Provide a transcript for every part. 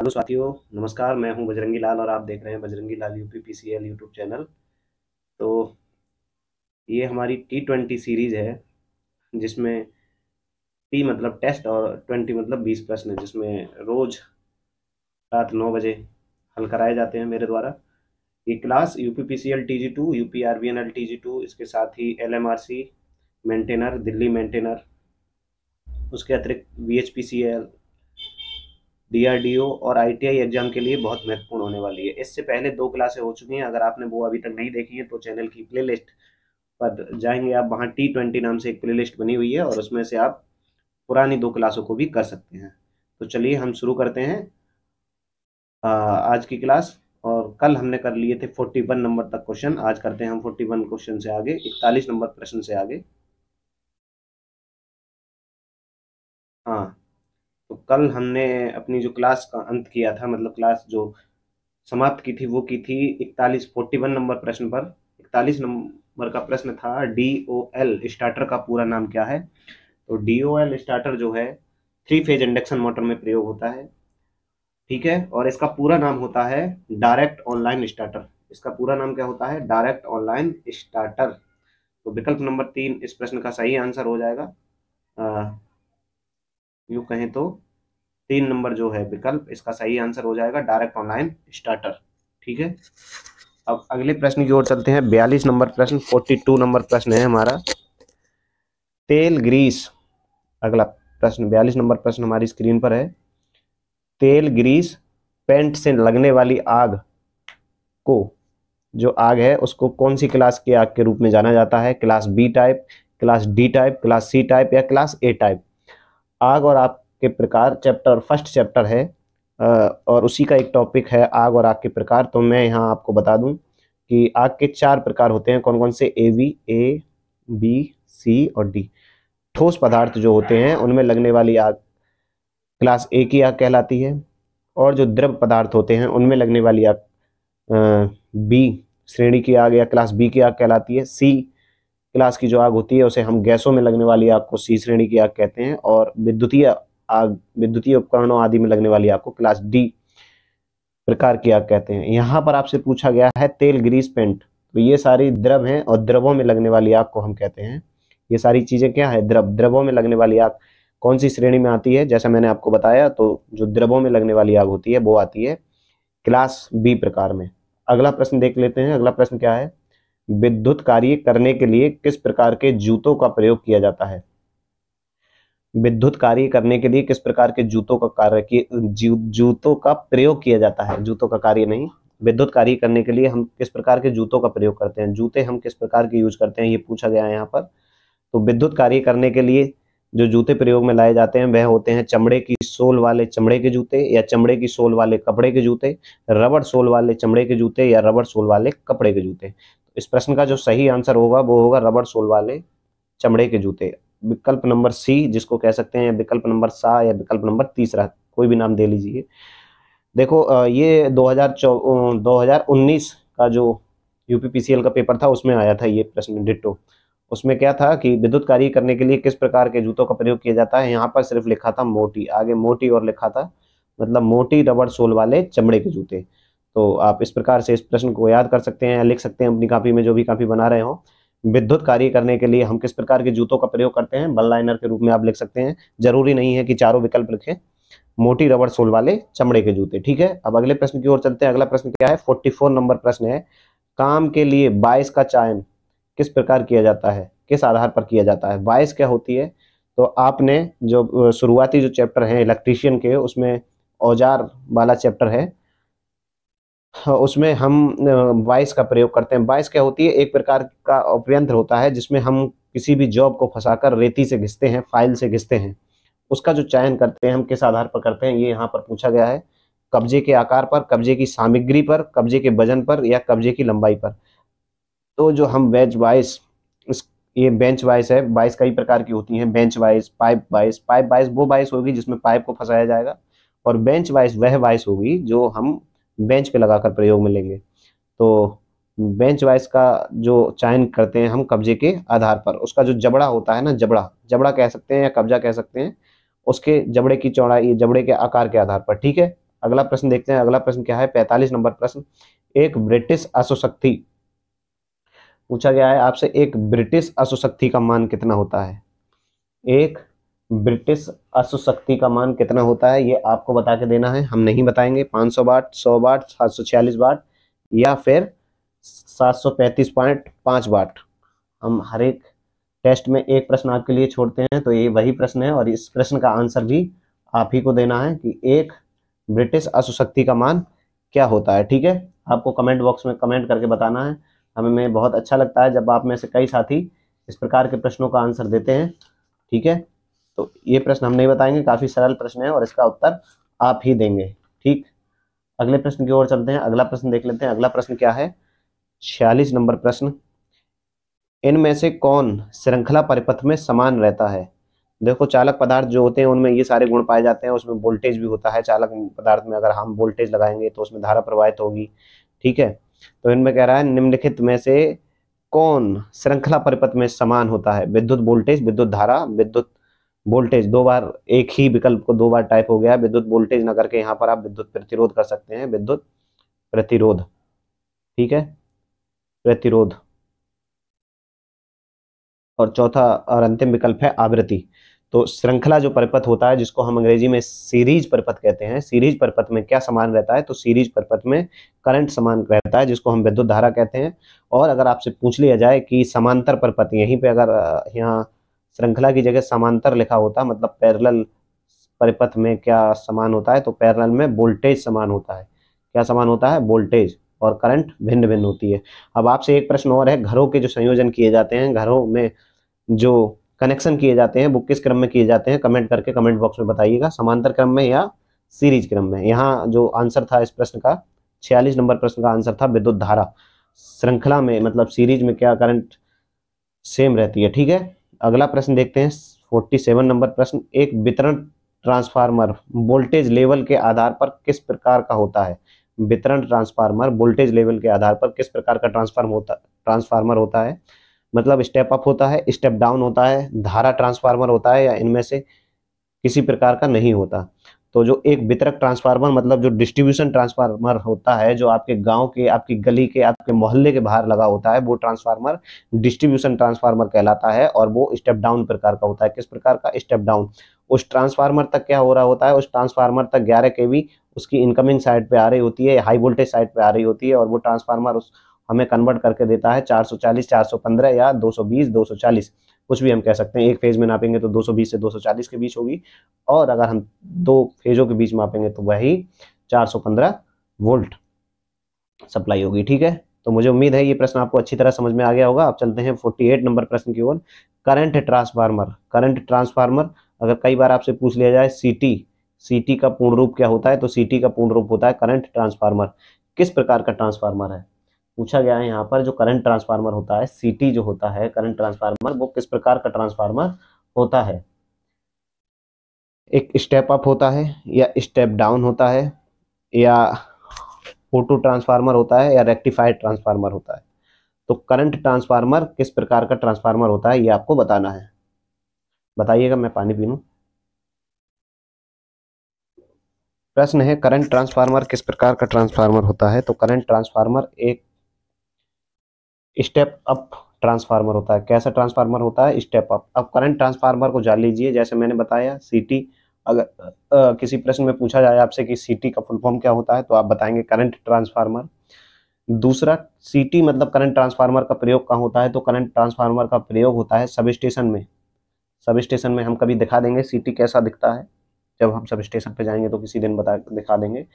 Hello साथियों नमस्कार मैं हूं बजरंगी लाल और आप देख रहे हैं Bajrangi Lal UP P C L YouTube channel तो ये हमारी टी ट्वेंटी सीरीज है जिसमें टी मतलब टेस्ट और ट्वेंटी मतलब बीस प्रश्न है जिसमें रोज रात नौ बजे हल कराए जाते हैं मेरे द्वारा ये class U P P C L T G two U P R N L T G two इसके साथ ही L M R C maintainer Delhi maintainer उसके अतिरिक्त B H P C L DRDO और आईटीआई एग्जाम के लिए बहुत महत्वपूर्ण होने वाली है इससे पहले दो क्लासे हो चुकी हैं अगर आपने वो अभी तक नहीं देखी है तो चैनल की प्ले पर जाएंगे आप वहाँ टी ट्वेंटी नाम से एक प्ले बनी हुई है और उसमें से आप पुरानी दो क्लासों को भी कर सकते हैं तो चलिए हम शुरू करते हैं आ, आज की क्लास और कल हमने कर लिए थे 41 नंबर तक क्वेश्चन आज करते हैं हम 41 क्वेश्चन से आगे 41 नंबर प्रश्न से आगे कल हमने अपनी जो क्लास का अंत किया था मतलब क्लास जो समाप्त की थी वो की थी इकतालीस फोर्टी वन नंबर प्रश्न पर इकतालीस नंबर का प्रश्न था डी ओ एल स्टार्टर का पूरा नाम क्या है तो डी ओ एल स्टार्टर जो है थ्री फेज इंडक्शन मोटर में प्रयोग होता है ठीक है और इसका पूरा नाम होता है डायरेक्ट ऑनलाइन स्टार्टर इसका पूरा नाम क्या होता है डायरेक्ट ऑनलाइन स्टार्टर तो विकल्प नंबर तीन इस प्रश्न का सही आंसर हो जाएगा यू कहें तो तीन नंबर जो है विकल्प इसका सही आंसर हो जाएगा डायरेक्ट ऑनलाइन स्टार्टर ठीक है अब अगले प्रश्न की ओर चलते हैं बयालीस नंबर प्रश्न फोर्टी टू नंबर प्रश्न है हमारा तेल ग्रीस अगला प्रश्न बयालीस नंबर प्रश्न हमारी स्क्रीन पर है तेल ग्रीस पेंट से लगने वाली आग को जो आग है उसको कौन सी क्लास की आग के रूप में जाना जाता है class B type class D type class C type या क्लास ए टाइप आग और आप के प्रकार चैप्टर फर्स्ट चैप्टर है और उसी का एक टॉपिक है आग और आग के प्रकार तो मैं यहाँ आपको बता दूँ कि आग के चार प्रकार होते हैं कौन कौन से A V A B C और डी ठोस पदार्थ जो होते हैं उनमें लगने वाली आग क्लास ए की आग कहलाती है और जो द्रव पदार्थ होते हैं उनमें लगने वाली आग बी श्रेणी की आग या क्लास बी की आग कहलाती है सी क्लास की जो आग होती है उसे हम गैसों में लगने वाली आग को सी श्रेणी की आग कहते हैं और विद्युतीय आग विद्युतीय उपकरणों आदि में लगने वाली आग को क्लास डी प्रकार की आग कहते हैं यहाँ पर आपसे पूछा गया है तेल ग्रीस पेंट तो ये सारी द्रव हैं और द्रवों में लगने वाली आग को हम कहते हैं ये सारी चीज़ें क्या है द्रव द्रवों में लगने वाली आग कौन सी श्रेणी में आती है जैसा मैंने आपको बताया तो जो द्रवों में लगने वाली आग होती है वो आती है क्लास बी प्रकार में अगला प्रश्न देख लेते हैं अगला प्रश्न क्या है विद्युत कार्य करने के लिए किस प्रकार के जूतों का प्रयोग किया जाता है विद्युत कार्य करने के लिए किस प्रकार के जूतों का कार्य जू, जूतों का प्रयोग किया जाता है जूतों का कार्य नहीं विद्युत कार्य करने के लिए हम किस प्रकार के जूतों का प्रयोग करते हैं जूते हम किस प्रकार के यूज करते हैं ये पूछा गया है यहाँ पर तो विद्युत कार्य करने के लिए जो जूते प्रयोग में लाए जाते हैं वह होते हैं चमड़े की सोल वाले चमड़े के जूते या चमड़े की सोल वाले कपड़े के जूते रबड़ सोल वाले चमड़े के जूते या रबड़ सोल वाले कपड़े के जूते इस प्रश्न का जो सही आंसर होगा वो होगा रबड़ सोल वाले चमड़े के जूते विकल्प नंबर सी जिसको कह सकते हैं विकल्प नंबर सा या विकल्प नंबर तीसरा कोई भी नाम दे लीजिए देखो ये दो हजार का जो यूपीपीसीएल का पेपर था उसमें आया था ये प्रश्न डिटो उसमें क्या था कि विद्युत कार्य करने के लिए किस प्रकार के जूतों का प्रयोग किया जाता है यहाँ पर सिर्फ लिखा था मोटी आगे मोटी और लिखा था मतलब मोटी रबड़ सोल वाले चमड़े के जूते तो आप इस प्रकार से इस प्रश्न को याद कर सकते हैं या लिख सकते हैं अपनी कापी में जो भी कापी बना रहे हो विद्युत कार्य करने के लिए हम किस प्रकार के जूतों का प्रयोग करते हैं बल लाइनर के रूप में आप लिख सकते हैं जरूरी नहीं है कि चारों विकल्प लिखें मोटी रबड़ सोल वाले चमड़े के जूते ठीक है अब अगले प्रश्न की ओर चलते हैं अगला प्रश्न क्या है 44 नंबर प्रश्न है काम के लिए बायस का चयन किस प्रकार किया जाता है किस आधार पर किया जाता है बायस क्या होती है तो आपने जो शुरुआती जो चैप्टर है इलेक्ट्रीशियन के उसमें औजार वाला चैप्टर है हाँ, उसमें हम बाइस का प्रयोग करते हैं बाइस क्या होती है एक प्रकार का उपयंत्र होता है जिसमें हम किसी भी जॉब को फंसाकर रेती से घिसते हैं फाइल से घिसते हैं उसका जो चयन करते हैं हम किस आधार पर करते हैं ये यहाँ पर पूछा गया है कब्जे के आकार पर कब्जे की सामग्री पर कब्जे के वजन पर या कब्जे की लंबाई पर तो जो हम बेंच वाइस ये बेंच वाइस है बाइस कई प्रकार की होती हैं bench vice pipe vice pipe vice वो बाइस होगी जिसमें पाइप को फंसाया जाएगा और बेंच वाइस वह वाइस होगी जो हम बेंच पे लगाकर प्रयोग में लेंगे तो बेंच वाइज का जो चयन करते हैं हम कब्जे के आधार पर उसका जो जबड़ा होता है ना जबड़ा जबड़ा कह सकते हैं या कब्जा कह सकते हैं उसके जबड़े की चौड़ाई जबड़े के आकार के आधार पर ठीक है अगला प्रश्न देखते हैं अगला प्रश्न क्या है पैंतालीस नंबर प्रश्न एक ब्रिटिश अशोशक्ति पूछा गया है आपसे एक ब्रिटिश अशोशक्ति का मान कितना होता है एक ब्रिटिश अश्वशक्ति का मान कितना होता है ये आपको बता के देना है हम नहीं बताएंगे 500 बाट सात सौ छियालीस बाट या फिर 735.5 बाट हम हर एक टेस्ट में एक प्रश्न आपके लिए छोड़ते हैं तो ये वही प्रश्न है और इस प्रश्न का आंसर भी आप ही को देना है कि एक ब्रिटिश अश्वशक्ति का मान क्या होता है ठीक है आपको कमेंट बॉक्स में कमेंट करके बताना है हमें बहुत अच्छा लगता है जब आप में से कई साथी इस प्रकार के प्रश्नों का आंसर देते हैं ठीक है तो ये प्रश्न हम नहीं बताएंगे काफी सरल प्रश्न है और इसका उत्तर आप ही देंगे ठीक अगले प्रश्न की ओर चलते हैं अगला प्रश्न देख लेते हैं अगला प्रश्न क्या है छियालीस नंबर प्रश्न इनमें से कौन श्रृंखला परिपथ में समान रहता है देखो चालक पदार्थ जो होते हैं उनमें ये सारे गुण पाए जाते हैं उसमें वोल्टेज भी होता है चालक पदार्थ में अगर हम वोल्टेज लगाएंगे तो उसमें धारा प्रवाहित होगी ठीक है तो इनमें कह रहा है निम्नलिखित में से कौन श्रृंखला परिपथ में समान होता है विद्युत वोल्टेज विद्युत धारा विद्युत वोल्टेज दो बार एक ही विकल्प को दो बार टाइप हो गया विद्युत वोल्टेज न करके यहाँ पर आप विद्युत प्रतिरोध कर सकते हैं विद्युत प्रतिरोध ठीक है प्रतिरोध और चौथा और अंतिम विकल्प है आवृत्ति तो श्रृंखला जो परिपथ होता है जिसको हम अंग्रेजी में सीरीज परिपथ कहते हैं सीरीज परिपथ में क्या समान रहता है तो सीरीज परिपथ में करंट समान रहता है जिसको हम विद्युत धारा कहते हैं और अगर आपसे पूछ लिया जाए कि समांतर परिपथ यहीं पे अगर यहाँ श्रृंखला की जगह समांतर लिखा होता मतलब पैरल परिपथ में क्या समान होता है तो पैरल में वोल्टेज समान होता है क्या समान होता है वोल्टेज और करंट भिन्न भिन्न होती है अब आपसे एक प्रश्न और है घरों के जो संयोजन किए जाते हैं घरों में जो कनेक्शन किए जाते हैं वो किस क्रम में किए जाते हैं कमेंट करके कमेंट बॉक्स में बताइएगा समांतर क्रम में या सीरीज क्रम में यहाँ जो आंसर था इस प्रश्न का छियालीस नंबर प्रश्न का आंसर था विद्युत धारा श्रृंखला में मतलब सीरीज में क्या करंट सेम रहती है ठीक है अगला प्रश्न देखते हैं फोर्टी सेवन नंबर प्रश्न एक वितरण ट्रांसफार्मर वोल्टेज लेवल के आधार पर किस प्रकार का होता है वितरण ट्रांसफार्मर वोल्टेज लेवल के आधार पर किस प्रकार का ट्रांसफार्म होता ट्रांसफार्मर होता है मतलब स्टेप अप होता है स्टेप डाउन होता है धारा ट्रांसफार्मर होता है या इनमें से किसी प्रकार का नहीं होता तो जो एक वितरक ट्रांसफार्मर मतलब जो डिस्ट्रीब्यूशन ट्रांसफार्मर होता है जो आपके गांव के आपकी गली के आपके मोहल्ले के बाहर लगा होता है वो ट्रांसफार्मर डिस्ट्रीब्यूशन ट्रांसफार्मर कहलाता है और वो स्टेप डाउन प्रकार का होता है किस प्रकार का स्टेप डाउन उस ट्रांसफार्मर तक क्या हो रहा होता है उस ट्रांसफार्मर तक ग्यारह के उसकी इनकमिंग साइड पर आ रही होती है हाई वोल्टेज साइड पर आ रही होती है और वो ट्रांसफार्मर उस हमें कन्वर्ट करके देता है 440, 415 या 220, 240 कुछ भी हम कह सकते हैं एक फेज में नापेंगे तो 220 से 240 के बीच होगी और अगर हम दो फेजों के बीच मापेंगे तो वही 415 वोल्ट सप्लाई होगी ठीक है तो मुझे उम्मीद है ये प्रश्न आपको अच्छी तरह समझ में आ गया होगा आप चलते हैं फोर्टी नंबर प्रश्न की ओर करंट ट्रांसफार्मर करंट ट्रांसफार्मर अगर कई बार आपसे पूछ लिया जाए सी सीटी का पूर्ण रूप क्या होता है तो सीटी का पूर्ण रूप होता है करंट ट्रांसफार्मर किस प्रकार का ट्रांसफार्मर है पूछा गया है यहाँ पर जो करंट ट्रांसफार्मर होता है सीटी जो होता है करंट ट्रांसफार्मर वो किस प्रकार का ट्रांसफार्मर होता है एक स्टेप अप होता है या स्टेप डाउन होता है या फोटो ट्रांसफार्मर होता है या रेक्टिफाइड ट्रांसफार्मर होता है तो करंट ट्रांसफार्मर किस प्रकार का ट्रांसफार्मर होता है ये आपको बताना है बताइएगा मैं पानी पी लू प्रश्न है करंट ट्रांसफार्मर किस प्रकार का ट्रांसफार्मर होता है तो करंट ट्रांसफार्मर एक स्टेप अप ट्रांसफार्मर होता है कैसा ट्रांसफार्मर होता है स्टेप अप अब करंट ट्रांसफार्मर को जान लीजिए जैसे मैंने बताया सीटी अगर आ, किसी प्रश्न में पूछा जाए आपसे कि सीटी का फुल फॉर्म क्या होता है तो आप बताएंगे करंट ट्रांसफार्मर दूसरा सीटी मतलब करंट ट्रांसफार्मर का प्रयोग कहाँ होता है तो करंट ट्रांसफार्मर का प्रयोग होता है सब स्टेशन में सब स्टेशन में हम कभी दिखा देंगे सीटी कैसा दिखता है जब हम सब स्टेशन पे जाएंगे तो किसी दिन बता दिखा देंगे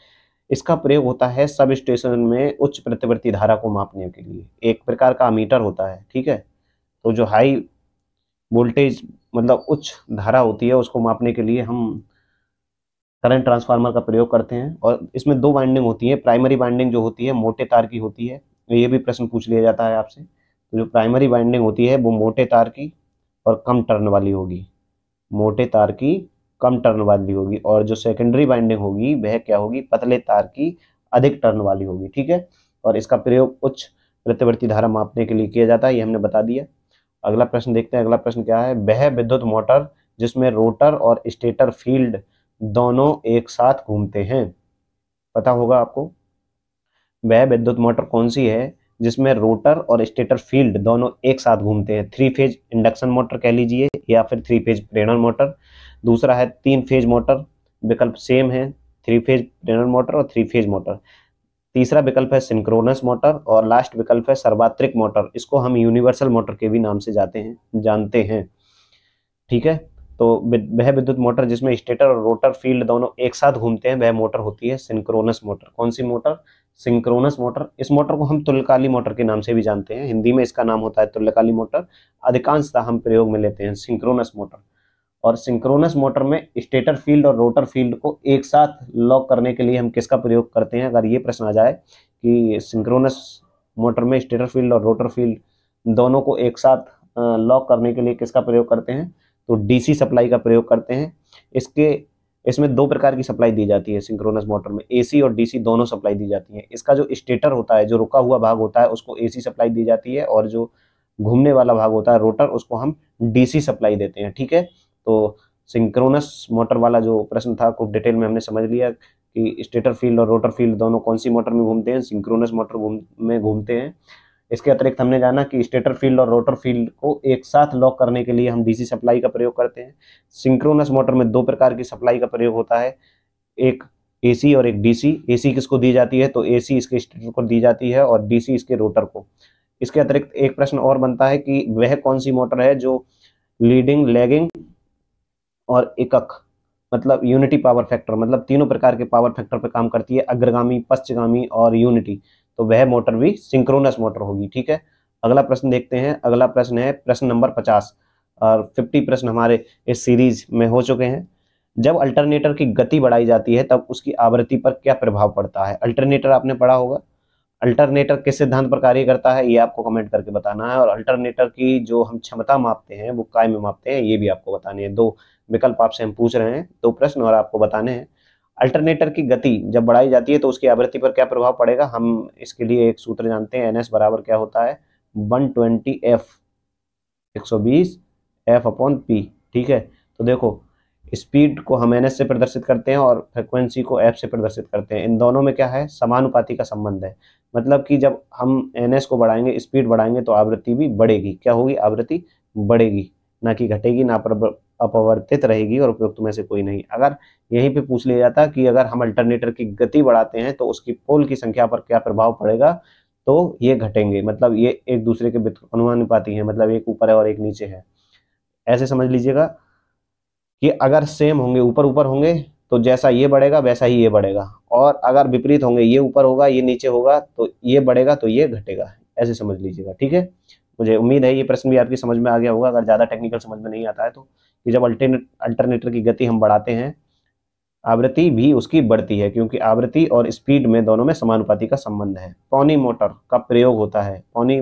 इसका प्रयोग होता है सब स्टेशन में उच्च प्रतिवर्ती धारा को मापने के लिए एक प्रकार का मीटर होता है ठीक है तो जो हाई वोल्टेज मतलब उच्च धारा होती है उसको मापने के लिए हम करंट ट्रांसफार्मर का प्रयोग करते हैं और इसमें दो बाइंडिंग होती है प्राइमरी बाइंडिंग जो होती है मोटे तार की होती है ये भी प्रश्न पूछ लिया जाता है आपसे तो जो प्राइमरी बाइंडिंग होती है वो मोटे तार की और कम टर्न वाली होगी मोटे तार की कम टर्न वाली होगी और जो सेकेंडरी बाइंडिंग होगी वह क्या होगी पतले तार की अधिक टर्न वाली होगी ठीक है और इसका प्रयोग उच्च प्रतिवर्ती धारा मापने के लिए किया जाता है ये हमने बता दिया अगला प्रश्न देखते हैं अगला प्रश्न क्या है वह विद्युत मोटर जिसमें रोटर और स्टेटर फील्ड दोनों एक साथ घूमते हैं पता होगा आपको वह विद्युत मोटर कौन सी है जिसमें रोटर और स्टेटर फील्ड दोनों एक साथ घूमते हैं थ्री फेज इंडक्शन मोटर कह लीजिए या फिर थ्री फेज प्रेरण मोटर दूसरा है तीन फेज मोटर विकल्प सेम है थ्री फेज रेनल मोटर और थ्री फेज मोटर तीसरा विकल्प है सिंक्रोनस मोटर और लास्ट विकल्प है सर्वात्रिक मोटर इसको हम यूनिवर्सल मोटर के भी नाम से जाते हैं जानते हैं ठीक है तो वह विद्युत मोटर जिसमें स्टेटर और रोटर फील्ड दोनों एक साथ घूमते हैं वह मोटर होती है सिंक्रोनस मोटर कौन सी मोटर सिंक्रोनस मोटर इस मोटर को हम तुल्यकाली मोटर के नाम से भी जानते हैं हिंदी में इसका नाम होता है तुल्यकाली मोटर अधिकांशतः हम प्रयोग में लेते हैं सिंक्रोनस मोटर और सिंक्रोनस मोटर में स्टेटर फील्ड और रोटर फील्ड को एक साथ लॉक करने के लिए हम किसका प्रयोग करते हैं अगर ये प्रश्न आ जाए कि सिंक्रोनस मोटर में स्टेटर फील्ड और रोटर फील्ड दोनों को एक साथ लॉक करने के लिए किसका प्रयोग करते हैं तो डीसी सप्लाई का प्रयोग करते हैं इसके इसमें दो प्रकार की सप्लाई दी जाती है सिंक्रोनस मोटर में एसी और डीसी दोनों सप्लाई दी जाती है इसका जो स्टेटर होता है जो रुका हुआ भाग होता है उसको एसी सप्लाई दी जाती है और जो घूमने वाला भाग होता है रोटर उसको हम डीसी सप्लाई देते हैं ठीक है तो सिंक्रोनस मोटर वाला जो प्रश्न था खूब डिटेल में हमने समझ लिया कि स्टेटर फील्ड और रोटर फील्ड दोनों कौन सी मोटर में घूमते हैं सिंक्रोनस मोटर घूम में घूमते हैं इसके अतिरिक्त हमने जाना कि स्टेटर फील्ड और रोटर फील्ड को एक साथ लॉक करने के लिए हम डीसी सप्लाई का प्रयोग करते हैं सिंक्रोनस मोटर में दो प्रकार की सप्लाई का प्रयोग होता है एक एसी और एक डीसी एसी किसको दी जाती है तो एसी इसके स्टेटर को दी जाती है और डीसी इसके रोटर को इसके अतिरिक्त एक प्रश्न और बनता है कि वह कौन सी मोटर है जो लीडिंग लेगिंग और एकक मतलब यूनिटी पावर फैक्टर मतलब तीनों प्रकार के पावर फैक्टर पर काम करती है अग्रगामी पश्चगामी और यूनिटी तो वह मोटर भी सिंक्रोनस मोटर होगी ठीक है अगला प्रश्न देखते हैं अगला प्रश्न है प्रश्न नंबर पचास और फिफ्टी प्रश्न हमारे इस सीरीज में हो चुके हैं जब अल्टरनेटर की गति बढ़ाई जाती है तब उसकी आवृत्ति पर क्या प्रभाव पड़ता है अल्टरनेटर आपने पढ़ा होगा अल्टरनेटर किस सिद्धांत पर कार्य करता है ये आपको कमेंट करके बताना है और अल्टरनेटर की जो हम क्षमता मापते हैं वो काय में मापते हैं ये भी आपको बताने हैं दो विकल्प आपसे हम पूछ रहे हैं दो प्रश्न और आपको बताने हैं अल्टरनेटर की गति जब बढ़ाई जाती है तो उसकी आवृत्ति पर क्या प्रभाव पड़ेगा हम इसके लिए एक सूत्र जानते हैं एन बराबर क्या होता है वन ट्वेंटी एफ एक सौ बीस एफ अपॉन पी ठीक है तो देखो स्पीड को हम एन से प्रदर्शित करते हैं और फ्रिक्वेंसी को एफ से प्रदर्शित करते हैं इन दोनों में क्या है समानुपाती का संबंध है मतलब कि जब हम एन को बढ़ाएंगे स्पीड बढ़ाएंगे तो आवृत्ति भी बढ़ेगी क्या होगी आवृत्ति बढ़ेगी ना कि घटेगी ना अपवर्तित रहेगी और उपयुक्त में से कोई नहीं अगर यहीं पे पूछ लिया जाता कि अगर हम अल्टरनेटर की गति बढ़ाते हैं तो उसकी पोल की संख्या पर क्या प्रभाव पड़ेगा तो ये घटेंगे मतलब ये एक दूसरे के अनुमान पाती है मतलब एक ऊपर है और एक नीचे है ऐसे समझ लीजिएगा कि अगर सेम होंगे ऊपर ऊपर होंगे तो जैसा ये बढ़ेगा वैसा ही ये बढ़ेगा और अगर विपरीत होंगे ये ऊपर होगा ये नीचे होगा तो ये बढ़ेगा तो ये घटेगा ऐसे समझ लीजिएगा ठीक है मुझे उम्मीद है ये प्रश्न भी आपकी समझ में आ गया होगा अगर ज़्यादा टेक्निकल समझ में नहीं आता है तो कि जब अल्टरनेट अल्टरनेटर की गति हम बढ़ाते हैं आवृत्ति भी उसकी बढ़ती है क्योंकि आवृत्ति और स्पीड में दोनों में समानुपाति का संबंध है पौनी मोटर का प्रयोग होता है पौनी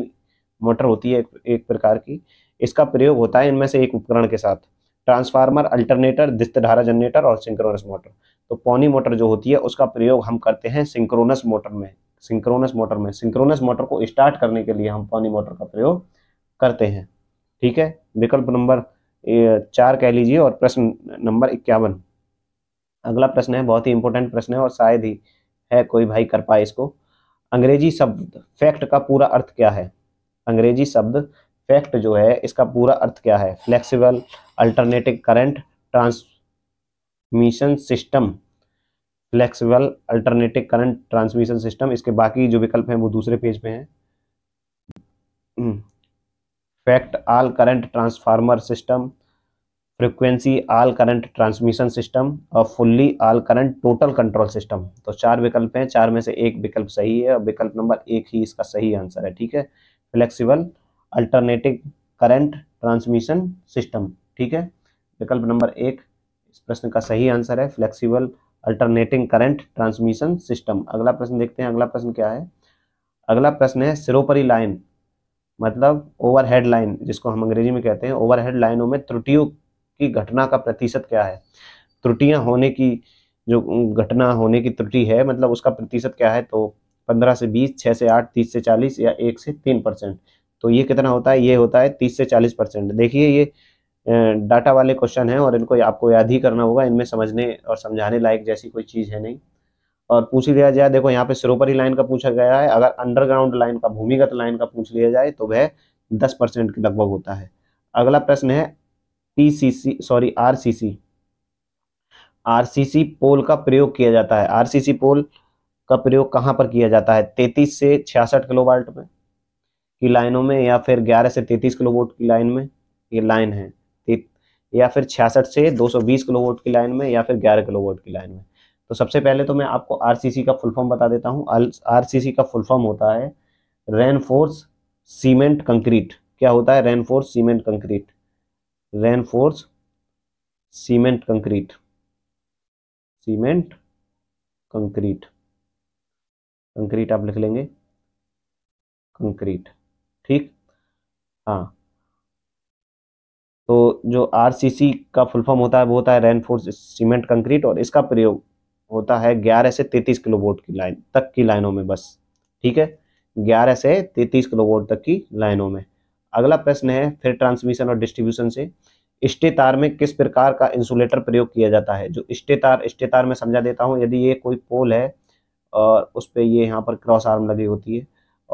मोटर होती है एक प्रकार की इसका प्रयोग होता है इनमें से एक उपकरण के साथ ट्रांसफार्मर अल्टरनेटर दिस्त धारा जनरेटर और सिंक्रोनस मोटर तो पौनी मोटर जो होती है उसका प्रयोग हम करते हैं सिंक्रोनस मोटर में सिंक्रोनस मोटर में सिंक्रोनस मोटर को स्टार्ट करने के लिए हम पानी मोटर का प्रयोग करते हैं ठीक है विकल्प नंबर चार कह लीजिए और प्रश्न नंबर इक्यावन अगला प्रश्न है बहुत ही इंपॉर्टेंट प्रश्न है और शायद ही है कोई भाई कर पाए इसको अंग्रेजी शब्द फैक्ट का पूरा अर्थ क्या है अंग्रेजी शब्द फैक्ट जो है इसका पूरा अर्थ क्या है flexible alternative current transmission system flexible alternative current transmission system इसके बाकी जो विकल्प हैं वो दूसरे पेज पे हैं हम्म। Fact all current transformer system frequency all current transmission system और fully all current total control system तो चार विकल्प हैं चार में से एक विकल्प सही है और विकल्प नंबर एक ही इसका सही आंसर है ठीक है flexible alternative current transmission system ठीक है विकल्प नंबर एक इस प्रश्न का सही आंसर है flexible alternating current transmission system अगला प्रश्न देखते हैं अगला प्रश्न क्या है अगला प्रश्न है सिरोपरी लाइन मतलब ओवरहेड लाइन जिसको हम अंग्रेजी में कहते हैं ओवरहेड लाइनों में त्रुटियों की घटना का प्रतिशत क्या है त्रुटियां होने की जो घटना होने की त्रुटि है मतलब उसका प्रतिशत क्या है तो पंद्रह से बीस छः से आठ तीस से चालीस या एक से तीन परसेंट तो ये कितना होता है ये होता है तीस से चालीस परसेंट देखिए ये डाटा वाले क्वेश्चन हैं और इनको आपको याद ही करना होगा इनमें समझने और समझाने लायक जैसी कोई चीज़ है नहीं और पूछ लिया जाए देखो यहाँ पे सिरोपरी लाइन का पूछा गया है अगर अंडरग्राउंड लाइन का भूमिगत लाइन का पूछ लिया जाए तो वह दस परसेंट के लगभग होता है अगला प्रश्न है सी सॉरी सी आरसीसी पोल का प्रयोग किया जाता है आरसीसी पोल का प्रयोग कहाँ पर किया जाता है तैतीस से छियासठ किलो वाल्ट में की लाइनों में या फिर ग्यारह से तैतीस किलो की लाइन में ये लाइन है या फिर छियासठ से 220 किलोवाट की लाइन में या फिर 11 किलोवाट की लाइन में तो सबसे पहले तो मैं आपको आरसीसी का फुल फॉर्म बता देता हूँ आर का फुल फॉर्म होता है रेनफोर्स सीमेंट कंक्रीट क्या होता है reinforce cement concrete reinforce cement concrete cement concrete concrete आप लिख लेंगे कंक्रीट ठीक हाँ तो जो आरसीसी का फुल फॉर्म होता है वो होता है रेनफोर्स सीमेंट कंक्रीट और इसका प्रयोग होता है 11 से 33 किलो वोट की लाइन तक की लाइनों में बस ठीक है 11 से 33 किलो वोट तक की लाइनों में अगला प्रश्न है फिर ट्रांसमिशन और डिस्ट्रीब्यूशन से स्टे तार में किस प्रकार का इंसुलेटर प्रयोग किया जाता है जो स्टे तार स्टे तार में समझा देता हूँ यदि ये कोई पोल है और उस पर ये यहाँ पर क्रॉस आर्म लगी होती है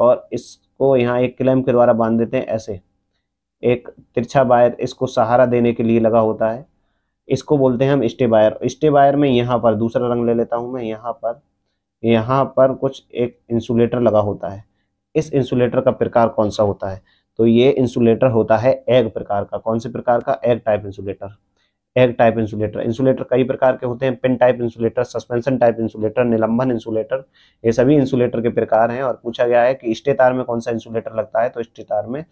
और इसको यहाँ एक क्लैम के द्वारा बांध देते हैं ऐसे एक तिरछा वायर इसको सहारा देने के लिए लगा होता है इसको बोलते हैं हम स्टे वायर स्टे वायर में यहाँ पर दूसरा रंग ले लेता हूँ मैं यहाँ पर यहाँ पर कुछ एक इंसुलेटर लगा होता है इस इंसुलेटर का प्रकार कौन सा होता है तो ये इंसुलेटर होता है एग प्रकार का कौन से प्रकार का egg type insulator egg type insulator insulator कई प्रकार के होते हैं pin type insulator suspension type insulator निलंबन इंसुलेटर ये सभी इंसुलेटर के प्रकार हैं और पूछा गया है कि स्टे तार में कौन सा इंसुलेटर लगता है तो स्टे तार में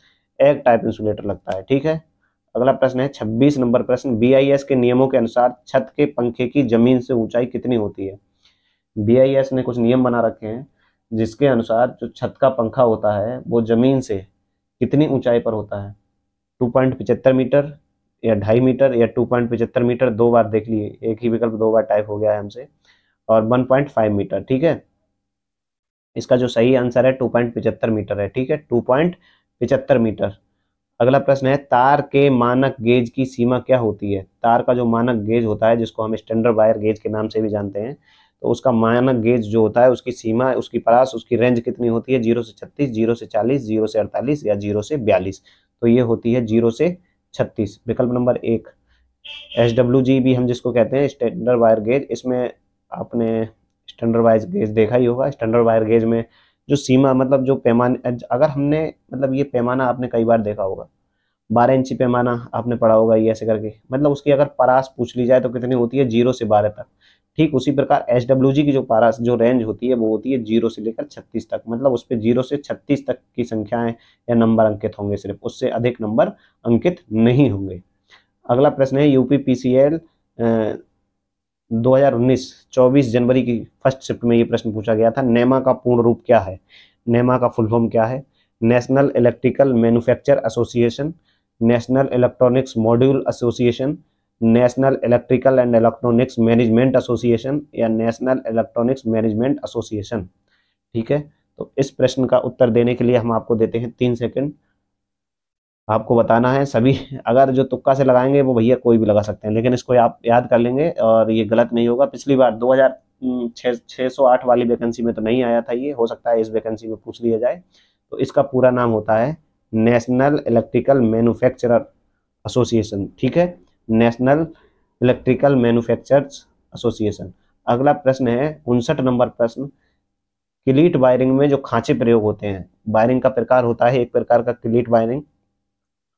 एक टाइप इंसुलेटर लगता है ठीक है अगला प्रश्न है 26 नंबर प्रश्न बी के नियमों के अनुसार छत के पंखे की जमीन से ऊंचाई कितनी होती है बी ने कुछ नियम बना रखे हैं जिसके अनुसार जो छत का पंखा होता है वो जमीन से कितनी ऊंचाई पर होता है टू पॉइंट पिचहत्तर मीटर या ढाई मीटर या टू पॉइंट पिचहत्तर मीटर दो बार देख लिए एक ही विकल्प दो बार टाइप हो गया है हमसे और वन पॉइंट फाइव मीटर ठीक है इसका जो सही आंसर है टू पॉइंट पिचहत्तर मीटर है ठीक है टू पॉइंट पिचहत्तर मीटर अगला प्रश्न है तार के मानक गेज की सीमा क्या होती है तार का जो मानक गेज होता है जिसको हम स्टैंडर्ड वायर गेज के नाम से भी जानते हैं तो उसका मानक गेज जो होता है उसकी सीमा उसकी परास उसकी रेंज कितनी होती है जीरो से छत्तीस जीरो से चालीस जीरो से अड़तालीस या जीरो से बयालीस तो ये होती है जीरो से छत्तीस विकल्प नंबर एक एस डब्ल्यू जी भी हम जिसको कहते हैं स्टैंडर्ड वायर गेज इसमें आपने स्टैंडर्ड वायर गेज देखा ही होगा स्टैंडर्ड वायर गेज में जो सीमा मतलब जो पैमाने अगर हमने मतलब ये पैमाना आपने कई बार देखा होगा बारह इंची पैमाना आपने पढ़ा होगा ये ऐसे करके मतलब उसकी अगर परास पूछ ली जाए तो कितनी होती है जीरो से बारह तक ठीक उसी प्रकार एच डब्ल्यू जी की जो पारा जो रेंज होती है वो होती है जीरो से लेकर छत्तीस तक मतलब उस पर जीरो से छत्तीस तक की संख्याएं या नंबर अंकित होंगे सिर्फ उससे अधिक नंबर अंकित नहीं होंगे अगला प्रश्न है यूपी पी सी एल 2019 24 जनवरी की फर्स्ट शिफ्ट में ये प्रश्न पूछा गया था नेमा का पूर्ण रूप क्या है नेमा का फुल फॉर्म क्या है national electrical manufacture association national electronics module association national electrical and electronics management association या नेशनल इलेक्ट्रॉनिक्स मैनेजमेंट एसोसिएशन ठीक है तो इस प्रश्न का उत्तर देने के लिए हम आपको देते हैं तीन सेकेंड आपको बताना है सभी अगर जो तुक्का से लगाएंगे वो भैया कोई भी लगा सकते हैं लेकिन इसको आप याद कर लेंगे और ये गलत नहीं होगा पिछली बार दो हज़ार छः सौ आठ वाली वैकेंसी में तो नहीं आया था ये हो सकता है इस वैकेंसी में पूछ लिया जाए तो इसका पूरा नाम होता है नेशनल इलेक्ट्रिकल मैनुफैक्चरर एसोसिएशन ठीक है नेशनल इलेक्ट्रिकल मैन्युफैक्चरर्स एसोसिएशन अगला प्रश्न है उनसठ नंबर प्रश्न किलीट वायरिंग में जो खांचे प्रयोग होते हैं वायरिंग का प्रकार होता है एक प्रकार का किलीट वायरिंग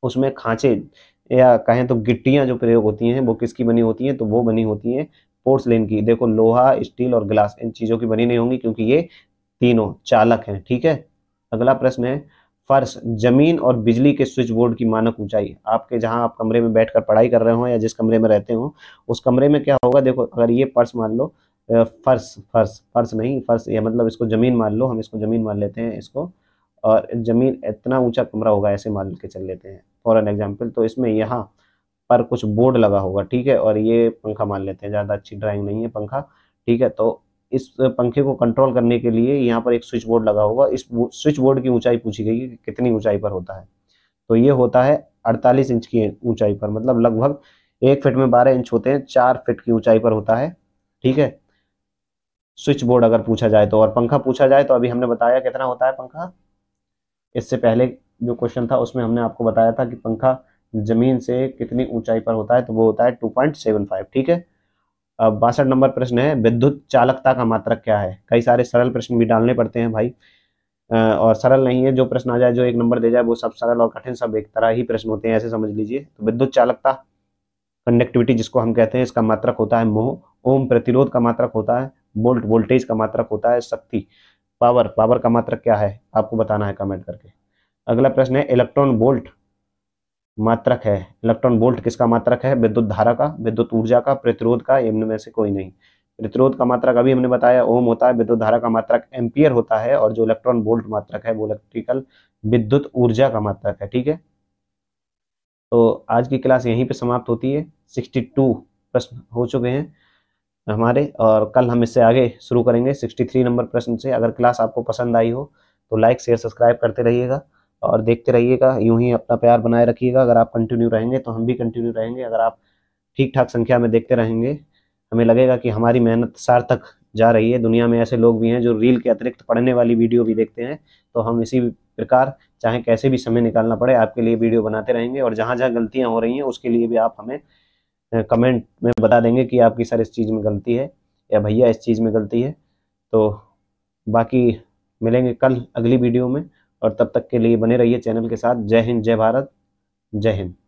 उसमें खांचे या कहें तो गिट्टियाँ जो प्रयोग होती हैं वो किसकी बनी होती हैं तो वो बनी होती हैं पोर्सलेन की देखो लोहा स्टील और ग्लास इन चीज़ों की बनी नहीं होंगी क्योंकि ये तीनों चालक हैं ठीक है अगला प्रश्न है फर्श जमीन और बिजली के स्विच बोर्ड की मानक ऊंचाई आपके जहां आप कमरे में बैठकर पढ़ाई कर रहे हो या जिस कमरे में रहते हो उस कमरे में क्या होगा देखो अगर ये फर्श मान लो फर्श फर्श फर्श नहीं फर्श या मतलब इसको ज़मीन मान लो हम इसको ज़मीन मान लेते हैं इसको और ज़मीन इतना ऊंचा कमरा होगा ऐसे मान के चल लेते हैं फॉर एन एग्जाम्पल तो इसमें यहाँ पर कुछ बोर्ड लगा होगा ठीक है और ये पंखा मान लेते हैं ज़्यादा अच्छी ड्राइंग नहीं है पंखा ठीक है तो इस पंखे को कंट्रोल करने के लिए यहाँ पर एक स्विच बोर्ड लगा होगा इस स्विच बोर्ड की ऊंचाई पूछी गई कि कितनी ऊंचाई पर होता है तो ये होता है 48 इंच की ऊंचाई पर मतलब लगभग एक फिट में 12 इंच होते हैं चार फिट की ऊंचाई पर होता है ठीक है स्विच बोर्ड अगर पूछा जाए तो और पंखा पूछा जाए तो अभी हमने बताया कितना होता है पंखा इससे पहले जो क्वेश्चन था उसमें हमने आपको बताया था कि पंखा जमीन से कितनी ऊंचाई पर होता है तो वो होता है 2.75 ठीक है अब बासठ नंबर प्रश्न है विद्युत चालकता का मात्रक क्या है कई सारे सरल प्रश्न भी डालने पड़ते हैं भाई और सरल नहीं है जो प्रश्न आ जाए जो एक नंबर दे जाए वो सब सरल और कठिन सब एक तरह ही प्रश्न होते हैं ऐसे समझ लीजिए तो विद्युत चालकता कंडक्टिविटी जिसको हम कहते हैं इसका मात्रक होता है मोह ओम प्रतिरोध का मात्रक होता है वोल्ट वोल्टेज का मात्रक होता है शक्ति पावर पावर का मात्रक क्या है आपको बताना है कमेंट करके अगला प्रश्न है इलेक्ट्रॉन बोल्ट मात्रक है इलेक्ट्रॉन बोल्ट किसका मात्रक है विद्युत धारा का विद्युत ऊर्जा का प्रतिरोध का इनमें से कोई नहीं प्रतिरोध का मात्रक अभी हमने बताया ओम होता है विद्युत धारा का मात्रक एम्पियर होता है और जो इलेक्ट्रॉन बोल्ट मात्रक है वो इलेक्ट्रिकल विद्युत ऊर्जा का मात्रक है ठीक है तो आज की क्लास यहीं पे समाप्त होती है 62 प्रश्न हो चुके हैं हमारे और कल हम इससे आगे शुरू करेंगे 63 नंबर प्रश्न से अगर क्लास आपको पसंद आई हो तो लाइक शेयर सब्सक्राइब करते रहिएगा और देखते रहिएगा यूं ही अपना प्यार बनाए रखिएगा अगर आप कंटिन्यू रहेंगे तो हम भी कंटिन्यू रहेंगे अगर आप ठीक ठाक संख्या में देखते रहेंगे हमें लगेगा कि हमारी मेहनत सार्थक जा रही है दुनिया में ऐसे लोग भी हैं जो रील के अतिरिक्त पढ़ने वाली वीडियो भी देखते हैं तो हम इसी प्रकार चाहे कैसे भी समय निकालना पड़े आपके लिए वीडियो बनाते रहेंगे और जहाँ जहाँ गलतियाँ हो रही हैं उसके लिए भी आप हमें कमेंट में बता देंगे कि आपकी सर इस चीज़ में गलती है या भैया इस चीज़ में गलती है तो बाकी मिलेंगे कल अगली वीडियो में और तब तक के लिए बने रहिए चैनल के साथ जय हिंद जय भारत जय हिंद